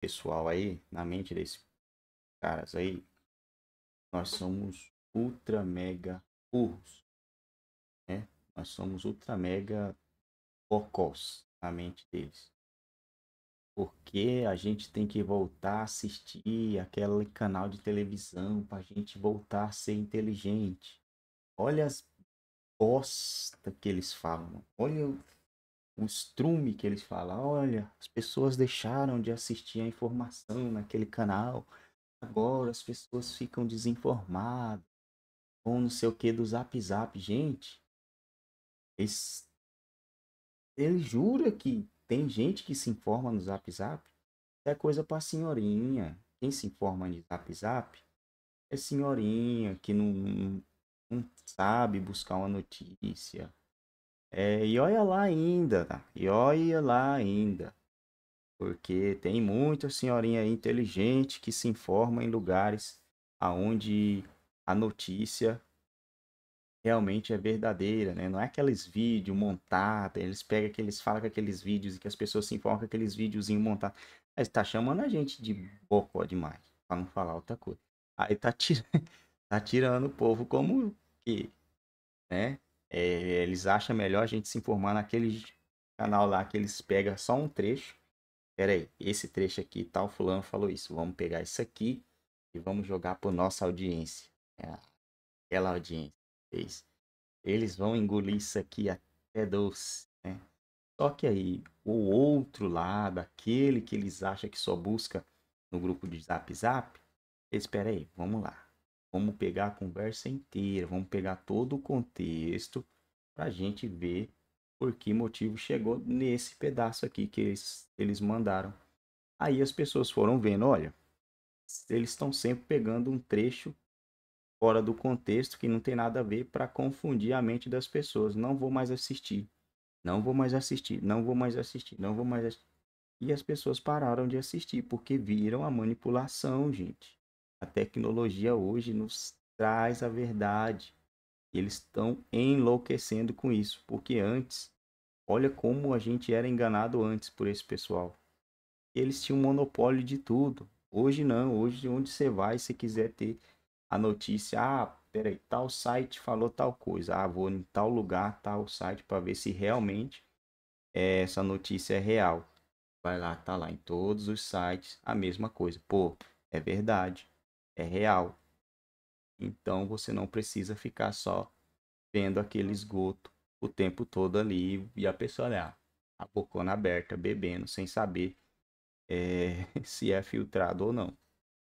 pessoal aí, na mente desses caras aí, nós somos ultra mega burros. Né? Nós somos ultra mega focos na mente deles. Porque a gente tem que voltar a assistir aquele canal de televisão para gente voltar a ser inteligente. Olha as bosta que eles falam. Olha o um estrume que eles falam, olha, as pessoas deixaram de assistir a informação naquele canal, agora as pessoas ficam desinformadas, ou não sei o que do zap zap, gente, eles, ele jura que tem gente que se informa no zap zap, é coisa pra senhorinha, quem se informa de zap zap é senhorinha que não, não, não sabe buscar uma notícia, é, e olha lá ainda, tá? e olha lá ainda. Porque tem muita senhorinha inteligente que se informa em lugares aonde a notícia realmente é verdadeira, né? Não é aqueles vídeos montados, eles pegam aqueles, falam com aqueles vídeos e que as pessoas se informam com aqueles videozinhos montados. Mas tá chamando a gente de bocó demais, pra não falar outra coisa. Aí tá, tá tirando o povo como que, né? É, eles acham melhor a gente se informar naquele canal lá que eles pegam só um trecho. Pera aí, esse trecho aqui, tal fulano falou isso. Vamos pegar isso aqui e vamos jogar para nossa audiência. É, aquela audiência fez. Eles vão engolir isso aqui até doce, né? Só que aí, o outro lado, aquele que eles acham que só busca no grupo de Zap Zap, espera aí, vamos lá. Vamos pegar a conversa inteira, vamos pegar todo o contexto para a gente ver por que motivo chegou nesse pedaço aqui que eles, eles mandaram. Aí as pessoas foram vendo, olha, eles estão sempre pegando um trecho fora do contexto que não tem nada a ver para confundir a mente das pessoas. Não vou mais assistir, não vou mais assistir, não vou mais assistir, não vou mais assistir. E as pessoas pararam de assistir porque viram a manipulação, gente. A tecnologia hoje nos traz a verdade. E eles estão enlouquecendo com isso, porque antes, olha como a gente era enganado antes por esse pessoal. Eles tinham monopólio de tudo. Hoje não, hoje onde você vai, se quiser ter a notícia, ah, peraí, tal site falou tal coisa, ah, vou em tal lugar, tal site, para ver se realmente é, essa notícia é real. Vai lá, tá lá em todos os sites a mesma coisa. Pô, é verdade é real. Então você não precisa ficar só vendo aquele esgoto o tempo todo ali e a pessoa olhar a bocona aberta, bebendo, sem saber é, se é filtrado ou não.